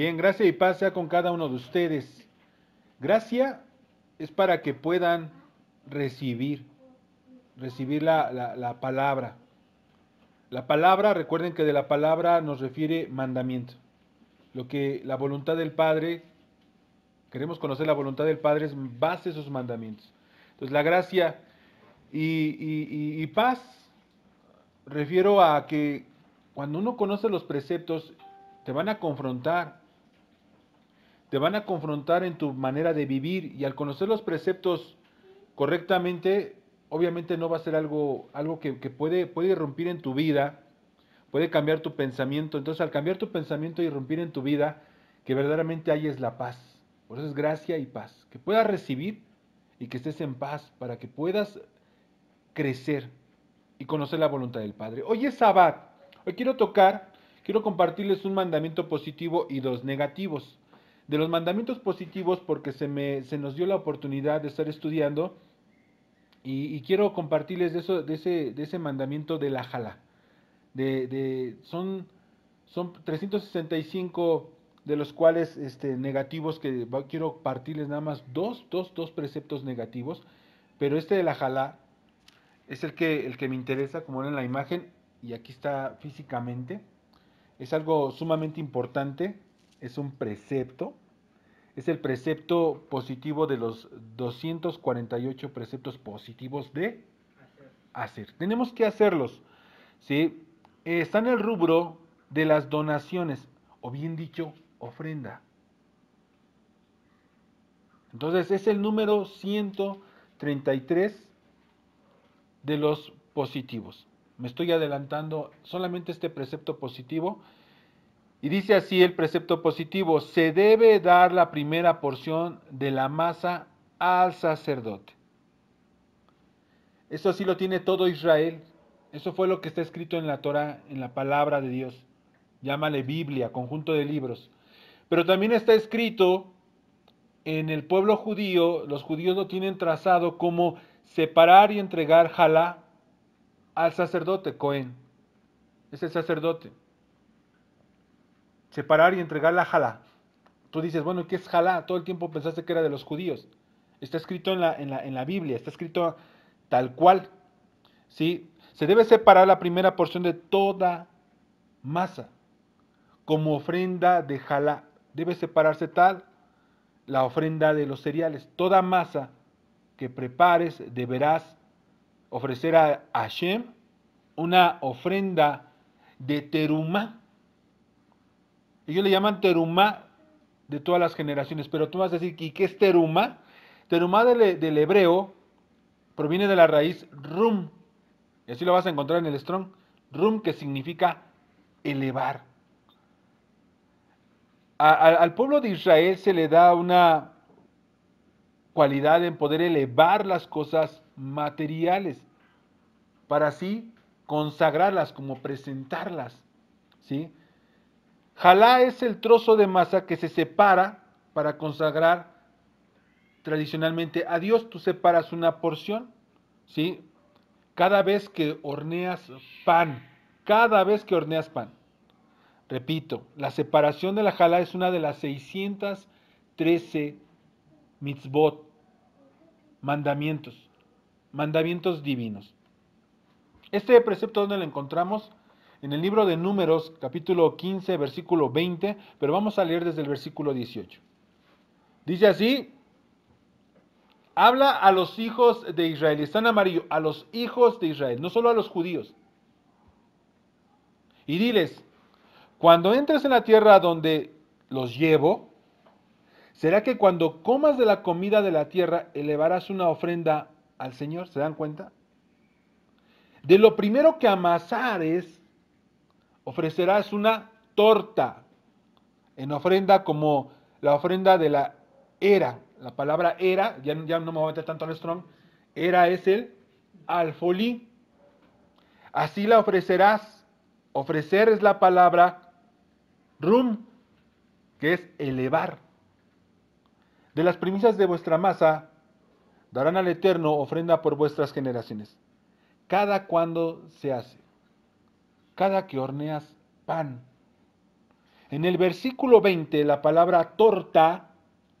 Bien, gracia y paz sea con cada uno de ustedes. Gracia es para que puedan recibir, recibir la, palabra. La palabra, recuerden que de la palabra nos refiere mandamiento. Lo que la voluntad del Padre, queremos conocer la voluntad del Padre es base sus mandamientos. Entonces la gracia y, y paz, refiero a que cuando uno conoce los preceptos, te van a confrontar, te van a confrontar en tu manera de vivir y al conocer los preceptos correctamente, obviamente no va a ser algo, algo que, puede, puede irrumpir en tu vida, puede cambiar tu pensamiento. Entonces al cambiar tu pensamiento y irrumpir en tu vida, que verdaderamente ahí es la paz. Por eso es gracia y paz. Que puedas recibir y que estés en paz para que puedas crecer y conocer la voluntad del Padre. Hoy es Sabbat. Hoy quiero tocar, quiero compartirles un mandamiento positivo y dos negativos de los mandamientos positivos porque se, se nos dio la oportunidad de estar estudiando y, quiero compartirles de, eso, de, ese, mandamiento de la jala. De, son, son 365 de los cuales este, negativos que quiero partirles nada más dos, preceptos negativos, pero este de la jala es el que, el que me interesa, como ven en la imagen, y aquí está físicamente. Es algo sumamente importante, es un precepto, es el precepto positivo de los 248 preceptos positivos de hacer. Tenemos que hacerlos. ¿sí? Eh, está en el rubro de las donaciones, o bien dicho, ofrenda. Entonces es el número 133 de los positivos. Me estoy adelantando solamente este precepto positivo y dice así el precepto positivo, se debe dar la primera porción de la masa al sacerdote. Eso sí lo tiene todo Israel. Eso fue lo que está escrito en la Torah, en la palabra de Dios. Llámale Biblia, conjunto de libros. Pero también está escrito en el pueblo judío, los judíos no tienen trazado cómo separar y entregar Jalá al sacerdote, Cohen. Es el sacerdote separar y entregar la jala. Tú dices, bueno, ¿qué es jala? Todo el tiempo pensaste que era de los judíos. Está escrito en la, en la, Biblia, está escrito tal cual. ¿sí? Se debe separar la primera porción de toda masa como ofrenda de jala. Debe separarse tal la ofrenda de los cereales. Toda masa que prepares deberás ofrecer a Hashem una ofrenda de teruma. Ellos le llaman terumá de todas las generaciones, pero tú vas a decir, ¿y qué es terumá? Terumá del, del hebreo proviene de la raíz rum, y así lo vas a encontrar en el strong, rum que significa elevar. al pueblo de Israel se le da una cualidad en poder elevar las cosas materiales para así consagrarlas, como presentarlas, ¿sí? Jalá es el trozo de masa que se separa para consagrar tradicionalmente a Dios. Tú separas una porción, ¿sí? Cada vez que horneas pan, cada vez que horneas pan. Repito, la separación de la jalá es una de las 613 mitzvot, mandamientos, mandamientos divinos. Este precepto, ¿dónde lo encontramos? en el libro de Números, capítulo 15, versículo 20, pero vamos a leer desde el versículo 18. Dice así, habla a los hijos de Israel, está amarillo, a los hijos de Israel, no solo a los judíos. Y diles, cuando entres en la tierra donde los llevo, ¿Será que cuando comas de la comida de la tierra elevarás una ofrenda al Señor? ¿Se dan cuenta? De lo primero que amasares ofrecerás una torta en ofrenda como la ofrenda de la era. La palabra era, ya, no me voy a meter tanto en Strong, era es el alfolí. Así la ofrecerás. Ofrecer es la palabra rum, que es elevar. De las primicias de vuestra masa darán al Eterno ofrenda por vuestras generaciones. Cada cuando se hace cada que horneas pan. En el versículo 20 la palabra torta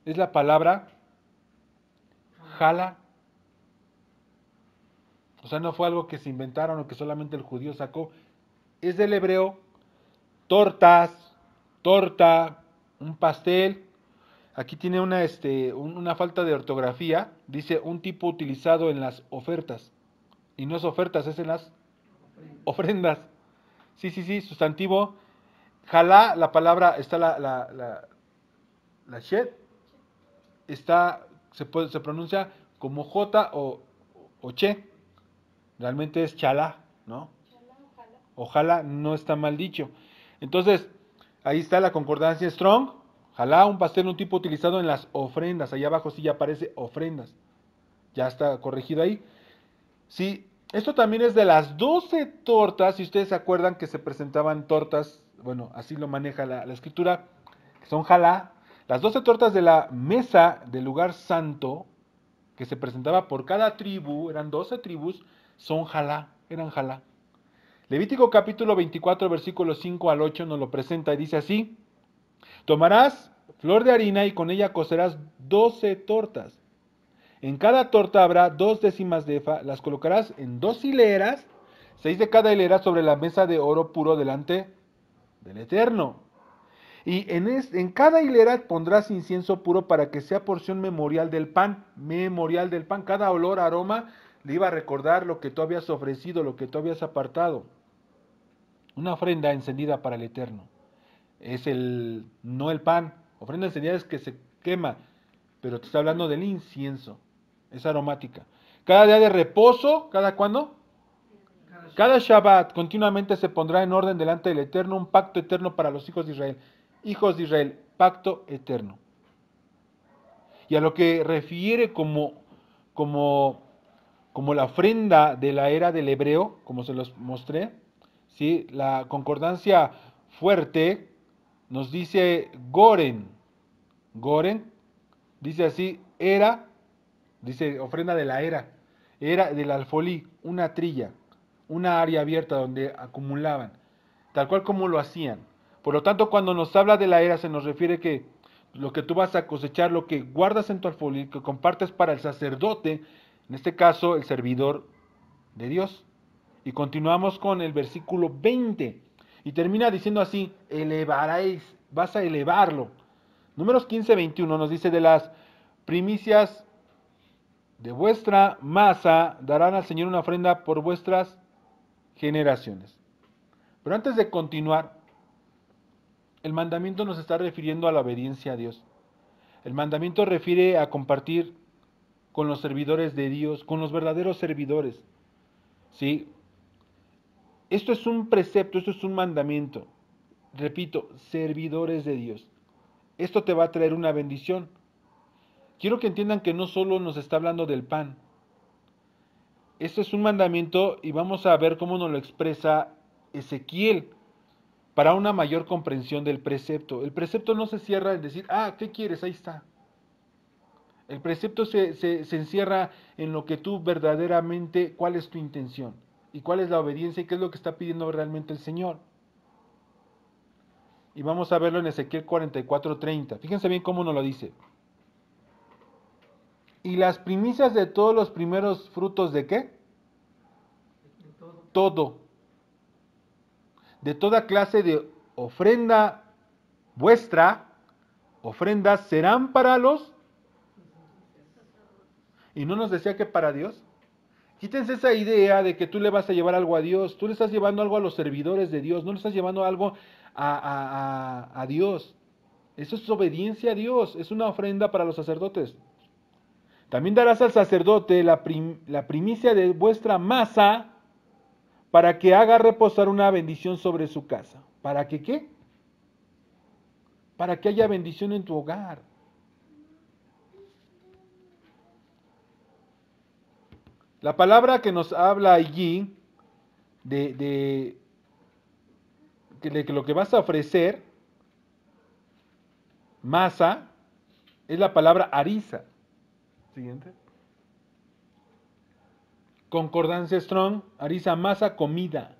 es la palabra jala. O sea, no fue algo que se inventaron o que solamente el judío sacó. Es del hebreo tortas, torta, un pastel. Aquí tiene una, este, una falta de ortografía. Dice un tipo utilizado en las ofertas. Y no es ofertas, es en las ofrendas. Sí, sí, sí, sustantivo. Jalá, la palabra, está la, la, la, la está, se, puede, se pronuncia como J o, o Che. Realmente es chalá, ¿no? ojalá. no está mal dicho. Entonces, ahí está la concordancia Strong. Jalá, un pastel, un tipo utilizado en las ofrendas. Allá abajo sí ya aparece ofrendas. Ya está corregido ahí. Sí, esto también es de las doce tortas, si ustedes se acuerdan que se presentaban tortas, bueno, así lo maneja la, escritura, son jalá, las doce tortas de la mesa del lugar santo, que se presentaba por cada tribu, eran 12 tribus, son jalá, eran jalá. Levítico capítulo 24, versículo 5 al 8 nos lo presenta y dice así, tomarás flor de harina y con ella cocerás doce tortas en cada torta habrá dos décimas de efa, las colocarás en dos hileras, seis de cada hilera sobre la mesa de oro puro delante del Eterno. Y en, en cada hilera pondrás incienso puro para que sea porción memorial del pan, memorial del pan. Cada olor, aroma, le iba a recordar lo que tú habías ofrecido, lo que tú habías apartado. Una ofrenda encendida para el Eterno. Es el, no el pan. Ofrenda encendida es que se quema, pero te está hablando del incienso es aromática. Cada día de reposo, ¿cada cuándo? Cada Shabbat continuamente se pondrá en orden delante del Eterno un pacto eterno para los hijos de Israel. Hijos de Israel, pacto eterno. Y a lo que refiere como, como, como la ofrenda de la era del hebreo, como se los mostré, ¿sí? la concordancia fuerte nos dice Goren. Goren dice así, era Dice ofrenda de la era. Era del alfolí, una trilla, una área abierta donde acumulaban, tal cual como lo hacían. Por lo tanto, cuando nos habla de la era, se nos refiere que lo que tú vas a cosechar, lo que guardas en tu alfolí, que compartes para el sacerdote, en este caso el servidor de Dios. Y continuamos con el versículo 20. Y termina diciendo así, elevaréis, vas a elevarlo. Números 15, 21 nos dice de las primicias de vuestra masa darán al Señor una ofrenda por vuestras generaciones. Pero antes de continuar, el mandamiento nos está refiriendo a la obediencia a Dios. El mandamiento refiere a compartir con los servidores de Dios, con los verdaderos servidores. ¿Sí? Esto es un precepto, esto es un mandamiento. Repito, servidores de Dios. Esto te va a traer una bendición. Quiero que entiendan que no solo nos está hablando del pan. Este es un mandamiento y vamos a ver cómo nos lo expresa Ezequiel para una mayor comprensión del precepto. El precepto no se cierra en decir, ah, ¿qué quieres? Ahí está. El precepto se, se, encierra en lo que tú verdaderamente, cuál es tu intención y cuál es la obediencia y qué es lo que está pidiendo realmente el Señor. Y vamos a verlo en Ezequiel 44:30. Fíjense bien cómo nos lo dice. ¿Y las primicias de todos los primeros frutos de qué? todo. De toda clase de ofrenda vuestra, ofrendas serán para los... ¿Y no nos decía que para Dios? Quítense esa idea de que tú le vas a llevar algo a Dios, tú le estás llevando algo a los servidores de Dios, no le estás llevando algo a, a, a Dios. Eso es obediencia a Dios, es una ofrenda para los sacerdotes. También darás al sacerdote la, primicia de vuestra masa para que haga reposar una bendición sobre su casa. ¿Para que qué? Para que haya bendición en tu hogar. La palabra que nos habla allí de, que lo que vas a ofrecer, masa, es la palabra arisa. Siguiente. Concordancia Strong, Arisa Masa Comida.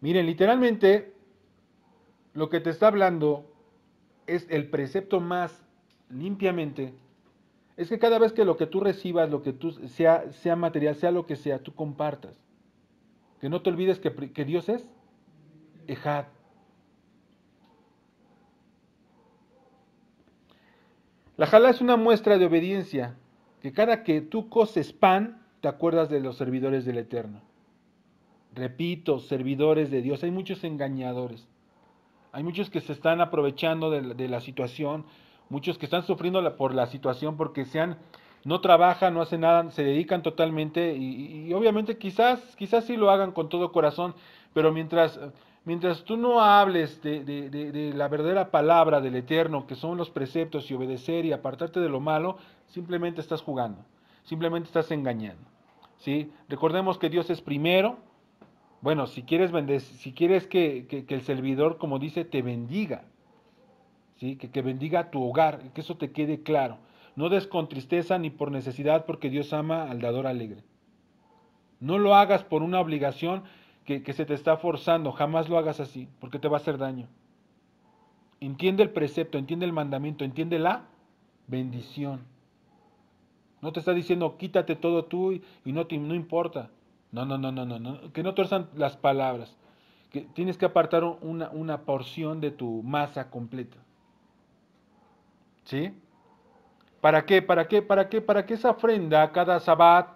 Miren, literalmente lo que te está hablando es el precepto más limpiamente. Es que cada vez que lo que tú recibas, lo que tú sea, sea material, sea lo que sea, tú compartas. Que no te olvides que, que Dios es Ejad. La jala es una muestra de obediencia, que cada que tú coces pan, te acuerdas de los servidores del Eterno. Repito, servidores de Dios, hay muchos engañadores. Hay muchos que se están aprovechando de la, situación, muchos que están sufriendo por la situación porque sean no trabajan, no hacen nada, se dedican totalmente y, y obviamente quizás, quizás sí lo hagan con todo corazón, pero mientras Mientras tú no hables de, la verdadera palabra del Eterno, que son los preceptos y obedecer y apartarte de lo malo, simplemente estás jugando, simplemente estás engañando. ¿sí? Recordemos que Dios es primero. Bueno, si quieres, si quieres que, el servidor, como dice, te bendiga, ¿sí? que, que bendiga tu hogar, que eso te quede claro. No des con tristeza ni por necesidad, porque Dios ama al dador alegre. No lo hagas por una obligación, que, se te está forzando, jamás lo hagas así, porque te va a hacer daño. Entiende el precepto, entiende el mandamiento, entiende la bendición. No te está diciendo quítate todo tú y, no te no importa. No, no, no, no, no, no. Que no torzan las palabras. Que tienes que apartar una, porción de tu masa completa. ¿Sí? ¿Para qué? ¿Para qué? ¿Para qué? Para qué esa ofrenda, cada sabbat,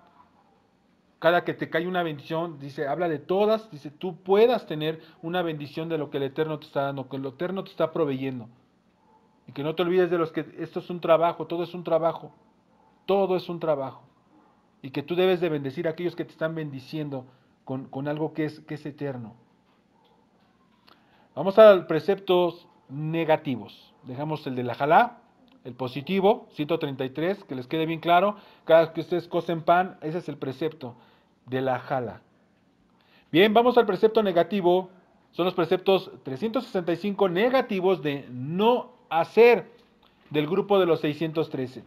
cada que te cae una bendición, dice, habla de todas, dice, tú puedas tener una bendición de lo que el Eterno te está dando, que el Eterno te está proveyendo. Y que no te olvides de los que esto es un trabajo, todo es un trabajo, todo es un trabajo. Y que tú debes de bendecir a aquellos que te están bendiciendo con, algo que es, que es eterno. Vamos a preceptos negativos. Dejamos el de la jalá, el positivo, 133, que les quede bien claro, cada vez que ustedes cosen pan, ese es el precepto de la jala. Bien, vamos al precepto negativo, son los preceptos 365 negativos de no hacer del grupo de los 613.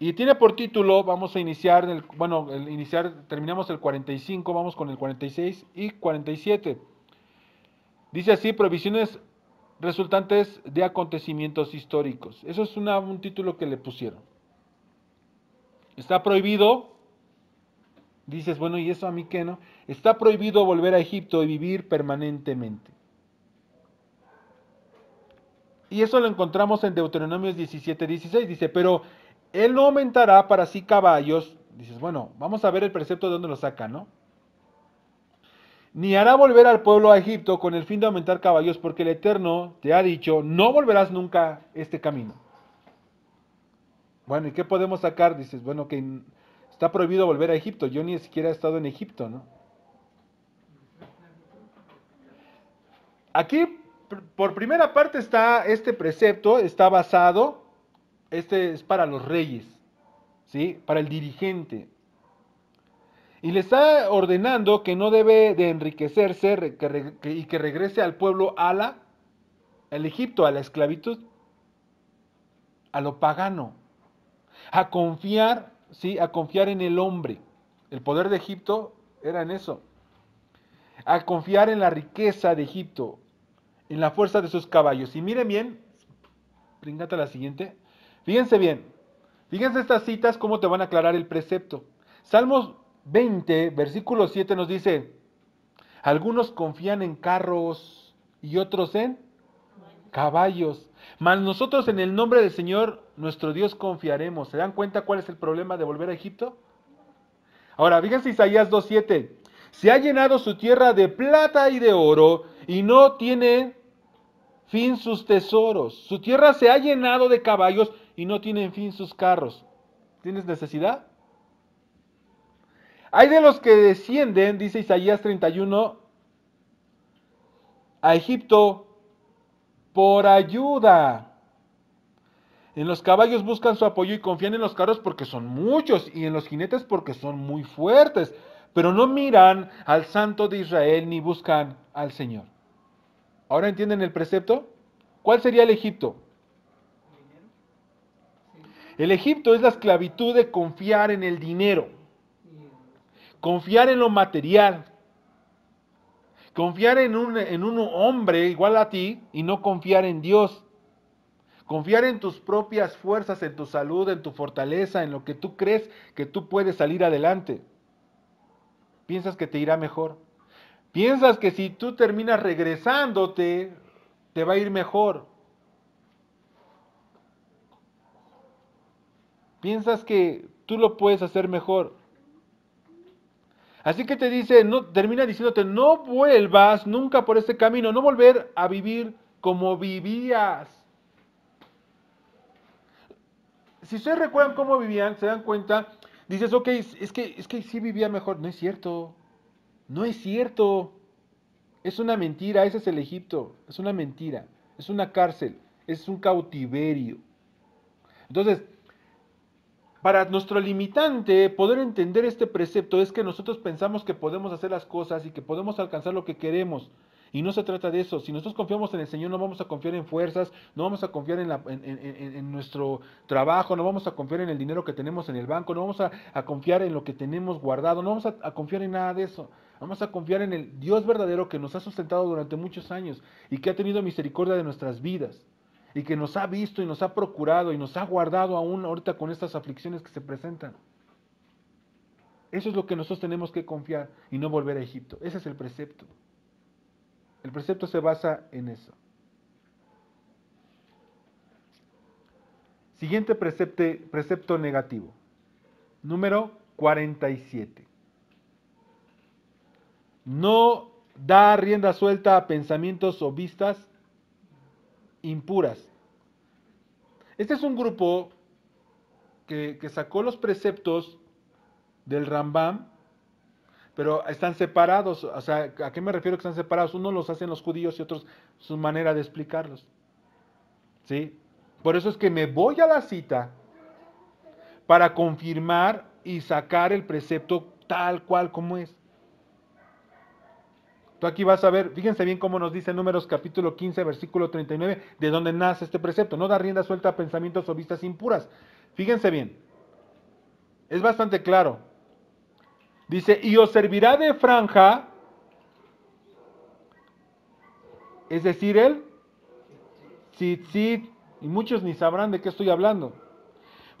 Y tiene por título, vamos a iniciar, bueno, el iniciar, terminamos el 45, vamos con el 46 y 47. Dice así, provisiones resultantes de acontecimientos históricos. Eso es un título que le pusieron. Está prohibido, dices, bueno, ¿y eso a mí qué no? Está prohibido volver a Egipto y vivir permanentemente. Y eso lo encontramos en Deuteronomios 17, 16. Dice, pero él no aumentará para sí caballos. Dices, bueno, vamos a ver el precepto de dónde lo saca, ¿no? ni hará volver al pueblo a Egipto con el fin de aumentar caballos, porque el Eterno te ha dicho, no volverás nunca este camino. Bueno, ¿y qué podemos sacar? Dices, bueno, que está prohibido volver a Egipto. Yo ni siquiera he estado en Egipto, ¿no? Aquí, por primera parte, está este precepto, está basado, este es para los reyes, ¿sí? Para el dirigente, y le está ordenando que no debe de enriquecerse y que regrese al pueblo a la, al Egipto, a la esclavitud, a lo pagano, a confiar, sí, a confiar en el hombre. El poder de Egipto era en eso, a confiar en la riqueza de Egipto, en la fuerza de sus caballos. Y miren bien, a la siguiente, fíjense bien, fíjense estas citas cómo te van a aclarar el precepto. Salmos 20, versículo 7 nos dice, algunos confían en carros y otros en caballos. Mas nosotros en el nombre del Señor, nuestro Dios, confiaremos. ¿Se dan cuenta cuál es el problema de volver a Egipto? Ahora, fíjense Isaías 2.7. Se ha llenado su tierra de plata y de oro y no tiene fin sus tesoros. Su tierra se ha llenado de caballos y no tienen fin sus carros. ¿Tienes necesidad? Hay de los que descienden, dice Isaías 31, a Egipto por ayuda. En los caballos buscan su apoyo y confían en los carros porque son muchos y en los jinetes porque son muy fuertes, pero no miran al santo de Israel ni buscan al Señor. ¿Ahora entienden el precepto? ¿Cuál sería el Egipto? El Egipto es la esclavitud de confiar en el dinero. Confiar en lo material. Confiar en un, en hombre igual a ti y no confiar en Dios. Confiar en tus propias fuerzas, en tu salud, en tu fortaleza, en lo que tú crees que tú puedes salir adelante. Piensas que te irá mejor. Piensas que si tú terminas regresándote, te va a ir mejor. Piensas que tú lo puedes hacer mejor. Así que te dice, no, termina diciéndote, no vuelvas nunca por este camino, no volver a vivir como vivías. Si ustedes recuerdan cómo vivían, se dan cuenta, dices, ok, es que, es que sí vivía mejor. No es cierto, no es cierto. Es una mentira, ese es el Egipto, es una mentira, es una cárcel, es un cautiverio. Entonces, para nuestro limitante, poder entender este precepto es que nosotros pensamos que podemos hacer las cosas y que podemos alcanzar lo que queremos. Y no se trata de eso. Si nosotros confiamos en el Señor, no vamos a confiar en fuerzas, no vamos a confiar en, nuestro trabajo, no vamos a confiar en el dinero que tenemos en el banco, no vamos a, confiar en lo que tenemos guardado, no vamos a, confiar en nada de eso. Vamos a confiar en el Dios verdadero que nos ha sustentado durante muchos años y que ha tenido misericordia de nuestras vidas y que nos ha visto y nos ha procurado y nos ha guardado aún ahorita con estas aflicciones que se presentan. Eso es lo que nosotros tenemos que confiar y no volver a Egipto. Ese es el precepto. El precepto se basa en eso. Siguiente precepto negativo. Número 47. No da rienda suelta a pensamientos o vistas impuras. Este es un grupo que, sacó los preceptos del Rambam, pero están separados. O sea, ¿a qué me refiero que están separados? Uno los hacen los judíos y otros su manera de explicarlos. ¿Sí? Por eso es que me voy a la cita para confirmar y sacar el precepto tal cual como es aquí vas a ver, fíjense bien cómo nos dice Números capítulo 15, versículo 39, de donde nace este precepto. No da rienda suelta a pensamientos o vistas impuras. Fíjense bien. Es bastante claro. Dice, y os servirá de franja, es decir, el sí y muchos ni sabrán de qué estoy hablando,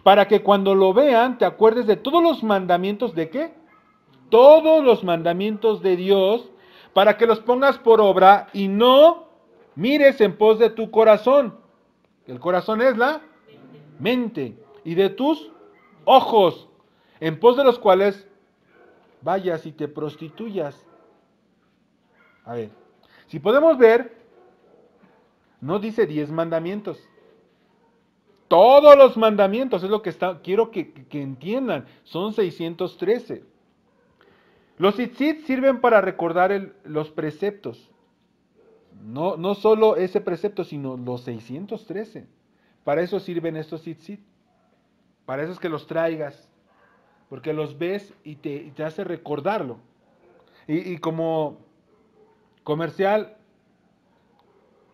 para que cuando lo vean te acuerdes de todos los mandamientos de qué? Todos los mandamientos de Dios para que los pongas por obra y no mires en pos de tu corazón. El corazón es la mente y de tus ojos, en pos de los cuales vayas y te prostituyas. A ver, si podemos ver, no dice diez mandamientos. Todos los mandamientos, es lo que quiero que, que entiendan, son 613. Los tzitzit sirven para recordar los preceptos. No, no solo ese precepto, sino los 613. Para eso sirven estos tzitzit. Para eso es que los traigas. Porque los ves y te, hace recordarlo. Y, como comercial,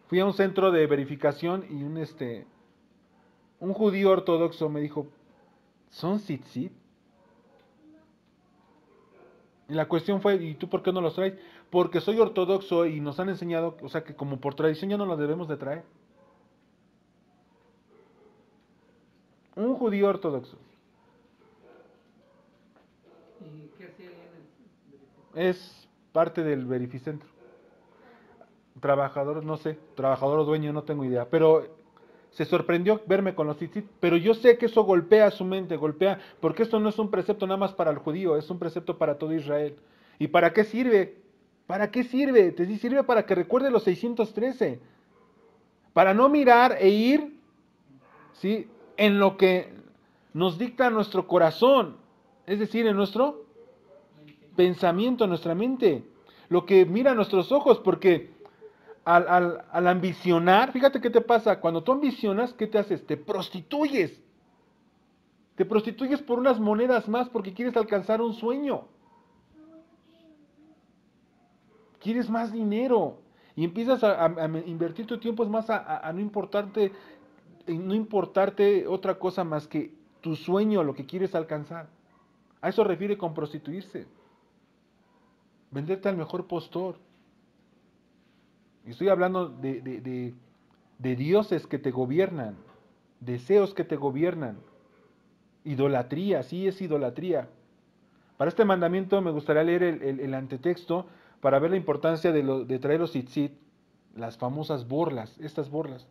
fui a un centro de verificación y un, este, un judío ortodoxo me dijo, ¿son tzitzit? Y la cuestión fue, ¿y tú por qué no los traes? Porque soy ortodoxo y nos han enseñado, o sea, que como por tradición ya no los debemos de traer. Un judío ortodoxo. ¿Y qué en el Es parte del verificentro. Trabajador, no sé, trabajador o dueño, no tengo idea. Pero se sorprendió verme con los tzitzit, pero yo sé que eso golpea su mente, golpea, porque esto no es un precepto nada más para el judío, es un precepto para todo Israel. ¿Y para qué sirve? ¿Para qué sirve? Te sirve para que recuerde los 613. Para no mirar e ir ¿sí? en lo que nos dicta nuestro corazón, es decir, en nuestro pensamiento, nuestra mente, lo que mira nuestros ojos, porque al, ambicionar, fíjate qué te pasa, cuando tú ambicionas, ¿qué te haces? Te prostituyes. Te prostituyes por unas monedas más porque quieres alcanzar un sueño. Quieres más dinero y empiezas a, invertir tu tiempo más a, no eh, no importarte otra cosa más que tu sueño, lo que quieres alcanzar. A eso refiere con prostituirse. Venderte al mejor postor, estoy hablando de, dioses que te gobiernan, deseos que te gobiernan. Idolatría, sí es idolatría. Para este mandamiento me gustaría leer el, el, antetexto para ver la importancia de, traer los tzitzit, las famosas borlas, estas borlas.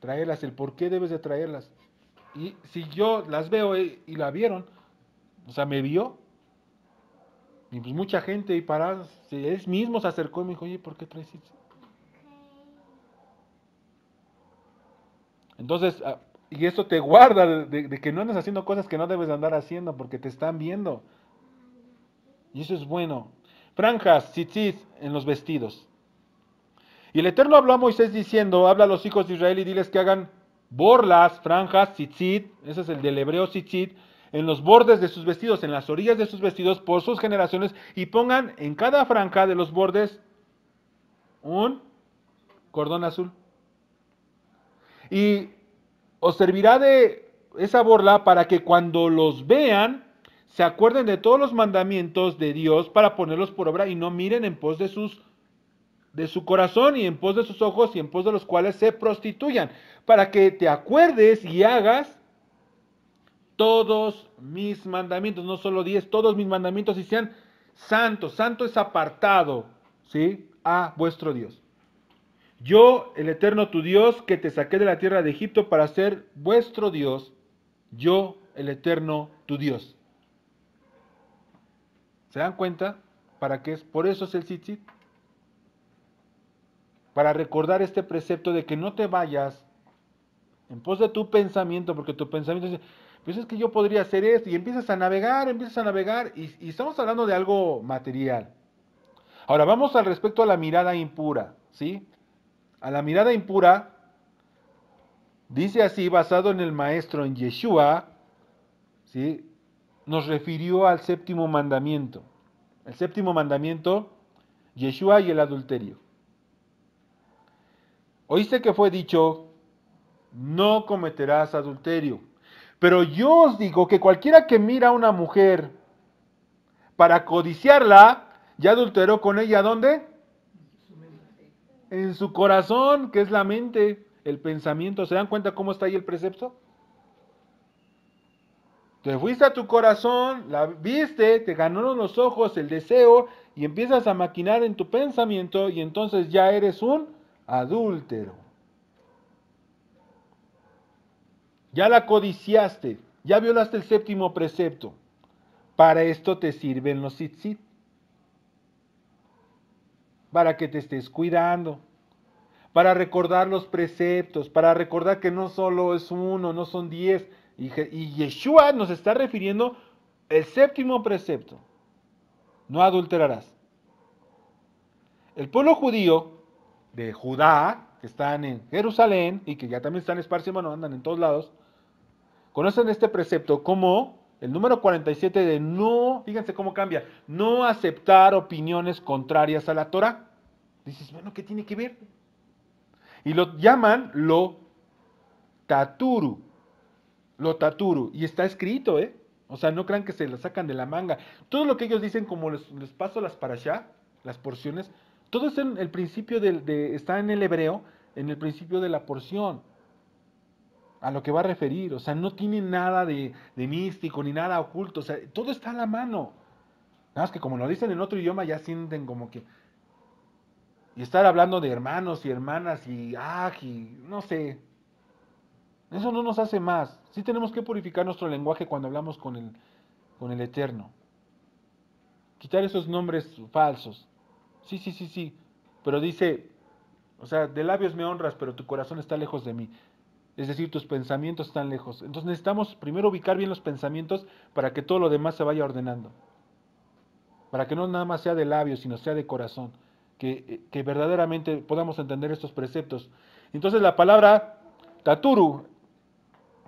Traerlas, el por qué debes de traerlas. Y si yo las veo eh, y la vieron, o sea, me vio, y pues, mucha gente y para, él mismo se acercó y me dijo, oye, ¿por qué traes Entonces, ah, y eso te guarda de, que no andes haciendo cosas que no debes andar haciendo porque te están viendo. Y eso es bueno. Franjas, tzitzit en los vestidos. Y el Eterno habló a Moisés diciendo, habla a los hijos de Israel y diles que hagan borlas, franjas, tzitzit, ese es el del hebreo tzitzit, en los bordes de sus vestidos, en las orillas de sus vestidos, por sus generaciones, y pongan en cada franja de los bordes un cordón azul. Y os servirá de esa borla para que cuando los vean, se acuerden de todos los mandamientos de Dios para ponerlos por obra y no miren en pos de sus de su corazón y en pos de sus ojos y en pos de los cuales se prostituyan, para que te acuerdes y hagas todos mis mandamientos, no solo diez, todos mis mandamientos y sean santos. Santo es apartado, ¿sí? A vuestro Dios. Yo, el eterno tu Dios, que te saqué de la tierra de Egipto para ser vuestro Dios, yo, el eterno tu Dios. ¿Se dan cuenta? ¿Para qué es? Por eso es el tzitzit. Para recordar este precepto de que no te vayas en pos de tu pensamiento, porque tu pensamiento pues es que yo podría hacer esto, y empiezas a navegar, empiezas a navegar, y, estamos hablando de algo material. Ahora, vamos al respecto a la mirada impura, ¿sí? A la mirada impura, dice así, basado en el maestro, en Yeshua, ¿sí? Nos refirió al séptimo mandamiento. El séptimo mandamiento, Yeshua y el adulterio. Oíste que fue dicho, no cometerás adulterio. Pero yo os digo que cualquiera que mira a una mujer para codiciarla, ya adulteró con ella, ¿dónde? En su corazón, que es la mente, el pensamiento. ¿Se dan cuenta cómo está ahí el precepto? Te fuiste a tu corazón, la viste, te ganaron los ojos, el deseo, y empiezas a maquinar en tu pensamiento, y entonces ya eres un adúltero. ya la codiciaste, ya violaste el séptimo precepto. Para esto te sirven los tzitzit. Para que te estés cuidando, para recordar los preceptos, para recordar que no solo es uno, no son diez. Y, Yeshua nos está refiriendo el séptimo precepto. No adulterarás. El pueblo judío de Judá, que están en Jerusalén y que ya también están esparcidos, bueno, andan en todos lados, Conocen este precepto como el número 47 de no, fíjense cómo cambia, no aceptar opiniones contrarias a la Torah. Dices, bueno, ¿qué tiene que ver? Y lo llaman lo taturu. Lo taturu. Y está escrito, ¿eh? O sea, no crean que se lo sacan de la manga. Todo lo que ellos dicen, como les, paso las para allá, las porciones, todo en el principio de, está en el hebreo, en el principio de la porción a lo que va a referir. O sea, no tiene nada de, místico ni nada oculto. O sea, todo está a la mano. Nada más que como lo dicen en otro idioma, ya sienten como que. Y estar hablando de hermanos y hermanas y. Ah, y no sé. Eso no nos hace más. Sí tenemos que purificar nuestro lenguaje cuando hablamos con el, con el Eterno. Quitar esos nombres falsos. Sí, sí, sí, sí. Pero dice, o sea, de labios me honras, pero tu corazón está lejos de mí. Es decir, tus pensamientos están lejos. Entonces necesitamos primero ubicar bien los pensamientos para que todo lo demás se vaya ordenando. Para que no nada más sea de labios, sino sea de corazón. Que, eh, verdaderamente podamos entender estos preceptos. Entonces la palabra taturu,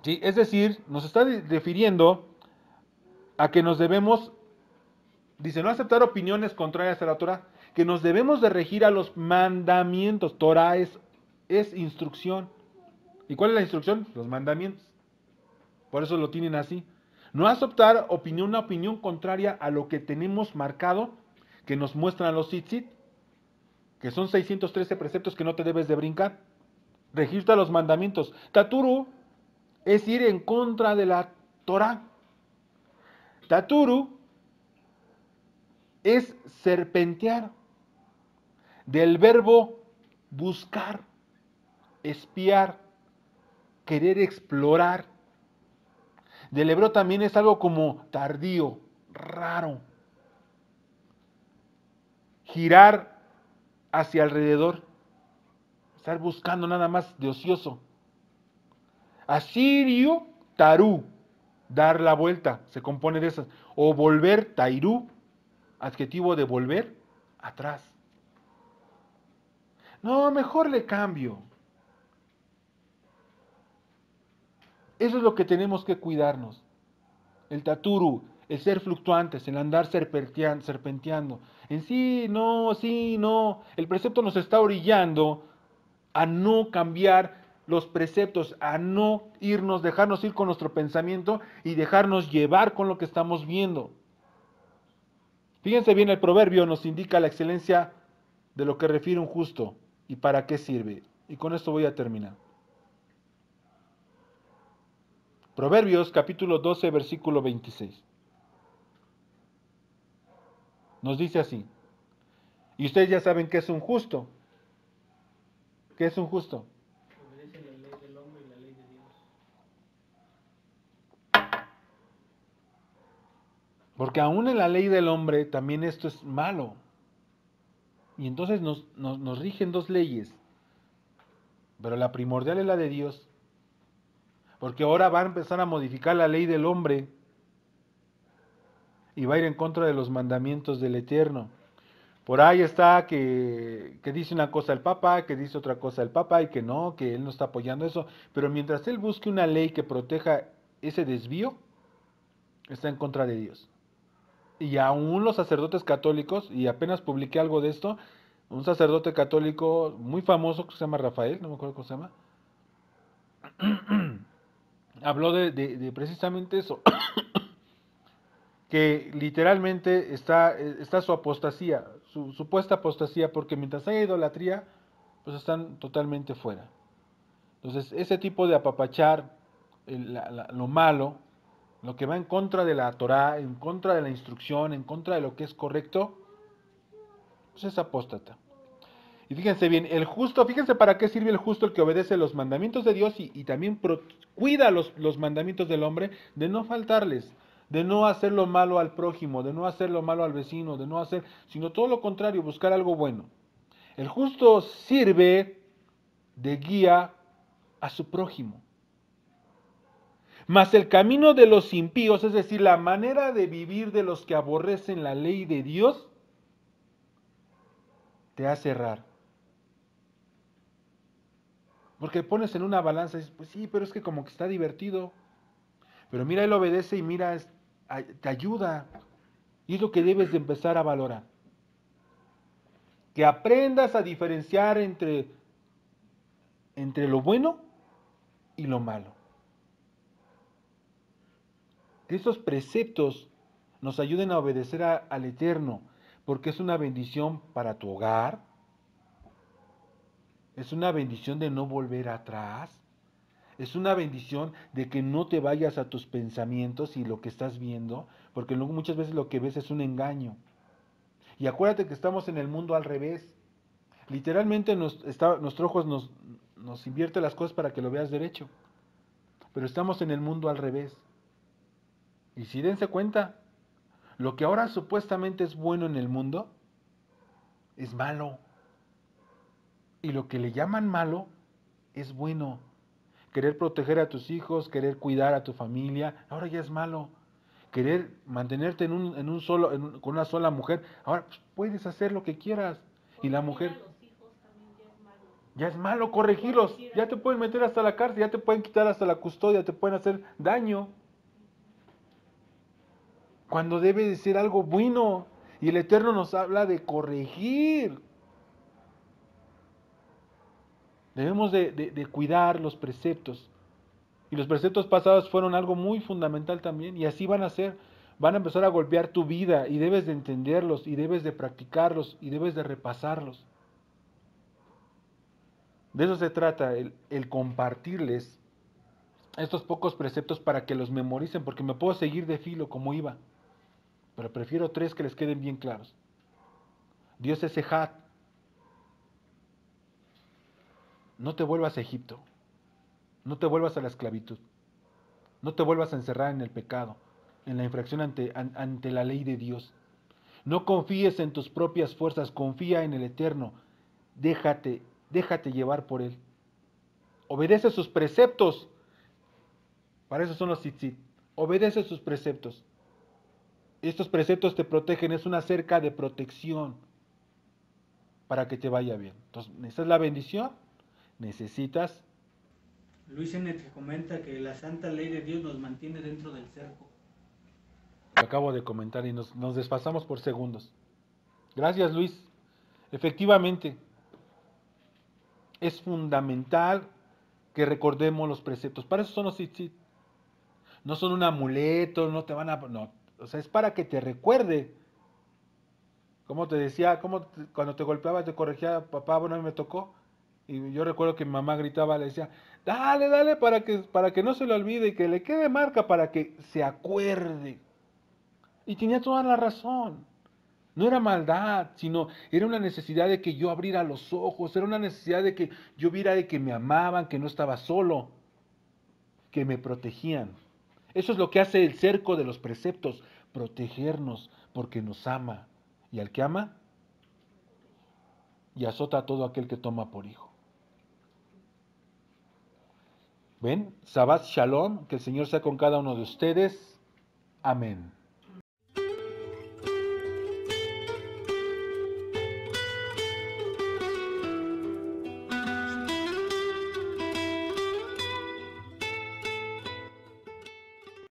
es decir, nos está refiriendo a que nos debemos, dice, no aceptar opiniones contrarias a la Torah, que nos debemos de regir a los mandamientos. Torah es instrucción. ¿Y cuál es la instrucción? Los mandamientos. Por eso lo tienen así. No aceptar opinión, una opinión contraria a lo que tenemos marcado, que nos muestran los tzitzit, que son 613 preceptos que no te debes de brincar. Registra los mandamientos. Taturu es ir en contra de la Torah. Taturu es serpentear, del verbo buscar, espiar, querer explorar. Del hebreo también es algo como tardío, raro. Girar hacia alrededor. Estar buscando nada más de ocioso. Asirio, tarú. Dar la vuelta, se compone de esas. O volver, tairú. Adjetivo de volver, atrás. No, mejor le cambio. Eso es lo que tenemos que cuidarnos. El taturu, el ser fluctuantes, el andar serpenteando. En sí, no, sí, no. El precepto nos está orillando a no cambiar los preceptos, a no irnos, dejarnos ir con nuestro pensamiento y dejarnos llevar con lo que estamos viendo. Fíjense bien, el proverbio nos indica la excelencia de lo que refiere un justo y para qué sirve. Y con esto voy a terminar. Proverbios capítulo 12, versículo 26. Nos dice así. Y ustedes ya saben que es un justo. ¿Qué es un justo? Porque aún en la ley del hombre también esto es malo. Y entonces nos, nos rigen dos leyes. Pero la primordial es la de Dios porque ahora va a empezar a modificar la ley del hombre y va a ir en contra de los mandamientos del Eterno. Por ahí está que, dice una cosa el Papa, que dice otra cosa el Papa y que no, que él no está apoyando eso. Pero mientras él busque una ley que proteja ese desvío, está en contra de Dios. Y aún los sacerdotes católicos, y apenas publiqué algo de esto, un sacerdote católico muy famoso que se llama Rafael, no me acuerdo cómo se llama, habló de, precisamente eso, que literalmente está, está su apostasía, su supuesta apostasía, porque mientras haya idolatría, pues están totalmente fuera. Entonces, ese tipo de apapachar lo malo, lo que va en contra de la Torah, en contra de la instrucción, en contra de lo que es correcto, pues es apóstata. Y fíjense bien, el justo, fíjense para qué sirve el justo el que obedece los mandamientos de Dios y, también cuida los, los mandamientos del hombre de no faltarles, de no hacer lo malo al prójimo, de no hacer lo malo al vecino, de no hacer, sino todo lo contrario, buscar algo bueno. El justo sirve de guía a su prójimo. Mas el camino de los impíos, es decir, la manera de vivir de los que aborrecen la ley de Dios, te hace errar. Porque pones en una balanza y dices, pues sí, pero es que como que está divertido. Pero mira, él obedece y mira, te ayuda. Y es lo que debes de empezar a valorar. Que aprendas a diferenciar entre, entre lo bueno y lo malo. Que estos preceptos nos ayuden a obedecer al Eterno, porque es una bendición para tu hogar, es una bendición de no volver atrás. Es una bendición de que no te vayas a tus pensamientos y lo que estás viendo, porque luego muchas veces lo que ves es un engaño. Y acuérdate que estamos en el mundo al revés. Literalmente nos, está, ojos nos, nos invierte las cosas para que lo veas derecho. Pero estamos en el mundo al revés. Y si dense cuenta, lo que ahora supuestamente es bueno en el mundo es malo y lo que le llaman malo es bueno. Querer proteger a tus hijos, querer cuidar a tu familia, ahora ya es malo. Querer mantenerte en un, solo, con una sola mujer, ahora pues, puedes hacer lo que quieras. y la mujer... ya, es malo. ya es malo corregirlos, ya te pueden meter hasta la cárcel, ya te pueden quitar hasta la custodia, te pueden hacer daño. Cuando debe decir algo bueno, y el Eterno nos habla de corregir, Debemos de, cuidar los preceptos. Y los preceptos pasados fueron algo muy fundamental también. Y así van a ser. Van a empezar a golpear tu vida y debes de entenderlos y debes de practicarlos y debes de repasarlos. De eso se trata, el, compartirles estos pocos preceptos para que los memoricen, porque me puedo seguir de filo como iba. Pero prefiero tres que les queden bien claros. Dios es Ejat, no te vuelvas a Egipto, no te vuelvas a la esclavitud, no te vuelvas a encerrar en el pecado, en la infracción ante, ante la ley de Dios. No confíes en tus propias fuerzas, confía en el Eterno, déjate, déjate llevar por Él. Obedece sus preceptos, para eso son los tzitzit, obedece sus preceptos. Estos preceptos te protegen, es una cerca de protección para que te vaya bien. Entonces, esa es la bendición, necesitas. Luis N. comenta que la santa ley de Dios nos mantiene dentro del cerco. Acabo de comentar y nos, nos desfasamos por segundos. Gracias Luis. Efectivamente, es fundamental que recordemos los preceptos. Para eso son los tzitzit. No son un amuleto, no te van a... No, o sea, es para que te recuerde. Como te decía, como cuando te golpeaba, te corregía papá, bueno, a mí me tocó y yo recuerdo que mi mamá gritaba, le decía, dale, dale, para que, para que no se le olvide y que le quede marca para que se acuerde. Y tenía toda la razón. No era maldad, sino era una necesidad de que yo abriera los ojos, era una necesidad de que yo viera de que me amaban, que no estaba solo, que me protegían. Eso es lo que hace el cerco de los preceptos, protegernos porque nos ama. Y al que ama, y azota a todo aquel que toma por hijo. ¿Ven? Shabbat Shalom, que el Señor sea con cada uno de ustedes. Amén.